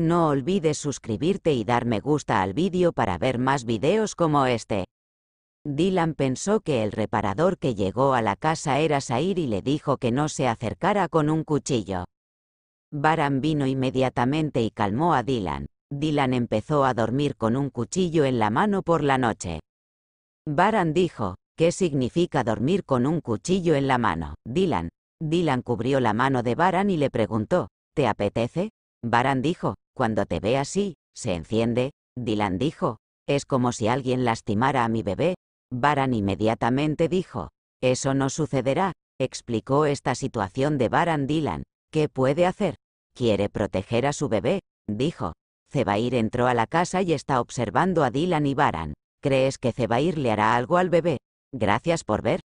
No olvides suscribirte y dar me gusta al vídeo para ver más videos como este. Dylan pensó que el reparador que llegó a la casa era Sair y le dijo que no se acercara con un cuchillo. Baran vino inmediatamente y calmó a Dylan. Dylan empezó a dormir con un cuchillo en la mano por la noche. Baran dijo, ¿qué significa dormir con un cuchillo en la mano, Dylan? Dylan cubrió la mano de Baran y le preguntó, ¿te apetece? Baran dijo, cuando te ve así, se enciende, Dylan dijo, es como si alguien lastimara a mi bebé. Baran inmediatamente dijo, eso no sucederá, explicó esta situación de Baran Dylan. ¿Qué puede hacer? Quiere proteger a su bebé, dijo. Zebair entró a la casa y está observando a Dylan y Baran. ¿Crees que Zebair le hará algo al bebé? Gracias por ver.